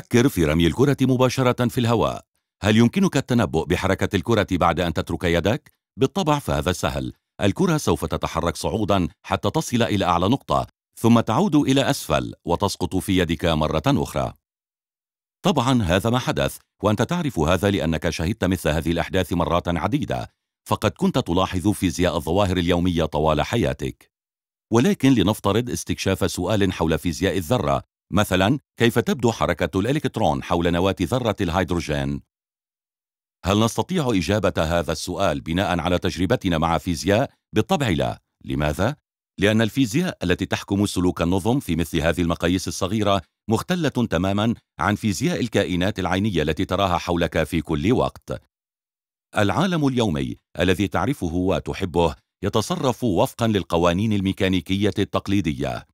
فكر في رمي الكرة مباشرة في الهواء هل يمكنك التنبؤ بحركة الكرة بعد أن تترك يدك؟ بالطبع فهذا سهل الكرة سوف تتحرك صعودا حتى تصل إلى أعلى نقطة ثم تعود إلى أسفل وتسقط في يدك مرة أخرى طبعا هذا ما حدث وأنت تعرف هذا لأنك شهدت مثل هذه الأحداث مرات عديدة فقد كنت تلاحظ فيزياء الظواهر اليومية طوال حياتك ولكن لنفترض استكشاف سؤال حول فيزياء الذرة مثلا كيف تبدو حركة الإلكترون حول نواة ذرة الهيدروجين؟ هل نستطيع إجابة هذا السؤال بناء على تجربتنا مع فيزياء؟ بالطبع لا، لماذا؟ لأن الفيزياء التي تحكم سلوك النظم في مثل هذه المقاييس الصغيرة مختلة تماما عن فيزياء الكائنات العينية التي تراها حولك في كل وقت. العالم اليومي الذي تعرفه وتحبه يتصرف وفقا للقوانين الميكانيكية التقليدية.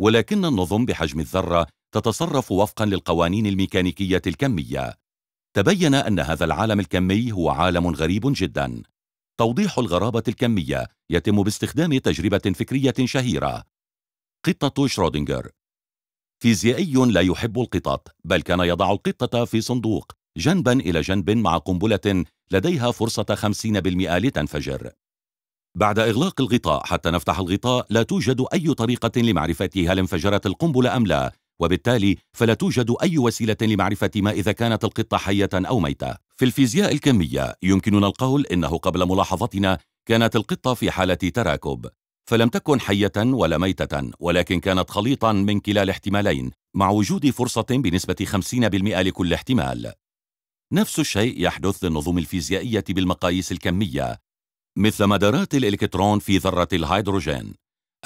ولكن النظم بحجم الذرة تتصرف وفقا للقوانين الميكانيكية الكمية تبين أن هذا العالم الكمي هو عالم غريب جدا توضيح الغرابة الكمية يتم باستخدام تجربة فكرية شهيرة قطة شرودنجر فيزيائي لا يحب القطط بل كان يضع القطة في صندوق جنبا إلى جنب مع قنبلة لديها فرصة 50% لتنفجر بعد إغلاق الغطاء حتى نفتح الغطاء لا توجد أي طريقة لمعرفة هل انفجرت القنبلة أم لا وبالتالي فلا توجد أي وسيلة لمعرفة ما إذا كانت القطة حية أو ميتة في الفيزياء الكمية يمكننا القول إنه قبل ملاحظتنا كانت القطة في حالة تراكب فلم تكن حية ولا ميتة ولكن كانت خليطا من كلا الاحتمالين مع وجود فرصة بنسبة 50% لكل احتمال نفس الشيء يحدث للنظم الفيزيائية بالمقاييس الكمية مثل مدارات الإلكترون في ذرة الهيدروجين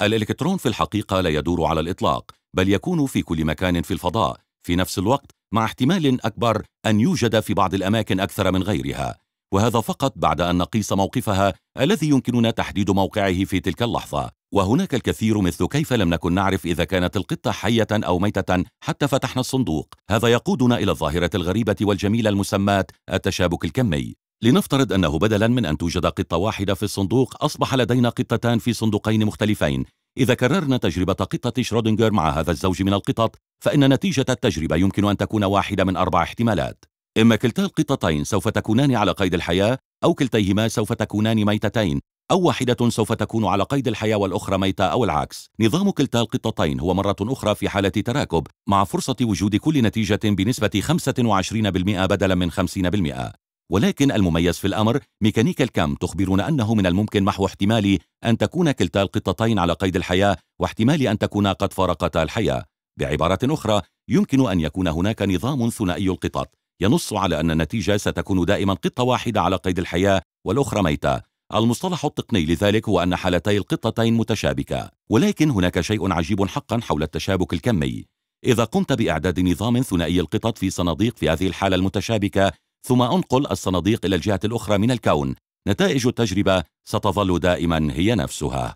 الإلكترون في الحقيقة لا يدور على الإطلاق بل يكون في كل مكان في الفضاء في نفس الوقت مع احتمال أكبر أن يوجد في بعض الأماكن أكثر من غيرها وهذا فقط بعد أن نقيس موقفها الذي يمكننا تحديد موقعه في تلك اللحظة وهناك الكثير مثل كيف لم نكن نعرف إذا كانت القطة حية أو ميتة حتى فتحنا الصندوق هذا يقودنا إلى الظاهرة الغريبة والجميلة المسماة التشابك الكمي لنفترض أنه بدلا من أن توجد قطة واحدة في الصندوق أصبح لدينا قطتان في صندوقين مختلفين إذا كررنا تجربة قطة شرودنجر مع هذا الزوج من القطط فإن نتيجة التجربة يمكن أن تكون واحدة من أربع احتمالات إما كلتا القطتين سوف تكونان على قيد الحياة أو كلتيهما سوف تكونان ميتتين أو واحدة سوف تكون على قيد الحياة والأخرى ميتة أو العكس نظام كلتا القطتين هو مرة أخرى في حالة تراكب مع فرصة وجود كل نتيجة بنسبة 25% بدلا من 50% ولكن المميز في الأمر ميكانيكا الكم تخبرون أنه من الممكن محو احتمال أن تكون كلتا القطتين على قيد الحياة واحتمال أن تكونا قد فارقتا الحياة بعبارة أخرى يمكن أن يكون هناك نظام ثنائي القطط ينص على أن النتيجة ستكون دائما قطة واحدة على قيد الحياة والأخرى ميتة المصطلح التقني لذلك هو أن حالتي القطتين متشابكة ولكن هناك شيء عجيب حقا حول التشابك الكمي إذا قمت بإعداد نظام ثنائي القطط في صناديق في هذه الحالة المتشابكة ثم أنقل الصناديق إلى الجهة الأخرى من الكون نتائج التجربة ستظل دائما هي نفسها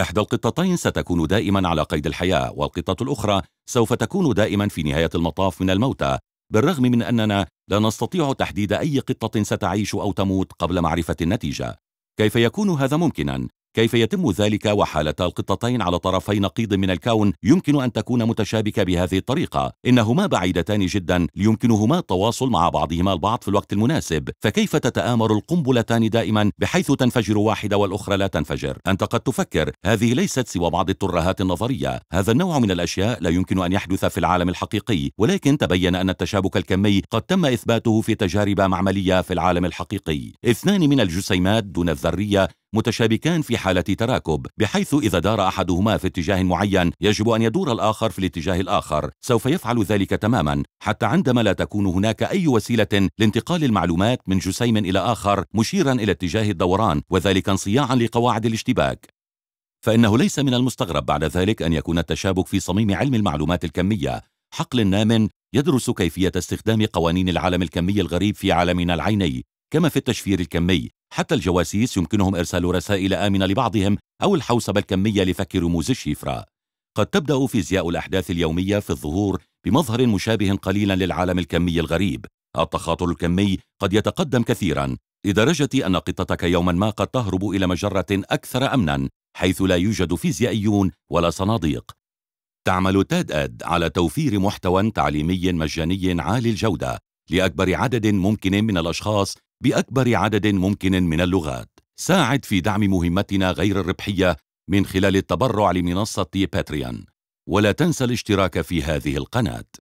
إحدى القطتين ستكون دائما على قيد الحياة والقطة الأخرى سوف تكون دائما في نهاية المطاف من الموتى بالرغم من أننا لا نستطيع تحديد أي قطة ستعيش أو تموت قبل معرفة النتيجة كيف يكون هذا ممكنا؟ كيف يتم ذلك وحالتا القطتين على طرفي نقيض من الكون يمكن أن تكون متشابكة بهذه الطريقة إنهما بعيدتان جدا ليمكنهما التواصل مع بعضهما البعض في الوقت المناسب فكيف تتآمر القنبلتان دائما بحيث تنفجر واحدة والأخرى لا تنفجر أنت قد تفكر هذه ليست سوى بعض الترهات النظرية هذا النوع من الأشياء لا يمكن أن يحدث في العالم الحقيقي ولكن تبين أن التشابك الكمي قد تم إثباته في تجارب معملية في العالم الحقيقي اثنان من الجسيمات دون الذرية متشابكان في حالة تراكب بحيث إذا دار أحدهما في اتجاه معين يجب أن يدور الآخر في الاتجاه الآخر سوف يفعل ذلك تماما حتى عندما لا تكون هناك أي وسيلة لانتقال المعلومات من جسيم إلى آخر مشيرا إلى اتجاه الدوران وذلك انصياعا لقواعد الاشتباك فإنه ليس من المستغرب بعد ذلك أن يكون التشابك في صميم علم المعلومات الكمية حقل نام يدرس كيفية استخدام قوانين العالم الكمي الغريب في عالمنا العيني كما في التشفير الكمي حتى الجواسيس يمكنهم إرسال رسائل آمنة لبعضهم أو الحوسبة الكمية لفك رموز الشفرة قد تبدأ فيزياء الأحداث اليومية في الظهور بمظهر مشابه قليلا للعالم الكمي الغريب التخاطر الكمي قد يتقدم كثيرا لدرجة أن قطتك يوما ما قد تهرب إلى مجرة أكثر أمنا حيث لا يوجد فيزيائيون ولا صناديق تعمل تاد أد على توفير محتوى تعليمي مجاني عالي الجودة لأكبر عدد ممكن من الأشخاص بأكبر عدد ممكن من اللغات ساعد في دعم مهمتنا غير الربحية من خلال التبرع لمنصة باتريون ولا تنسى الاشتراك في هذه القناة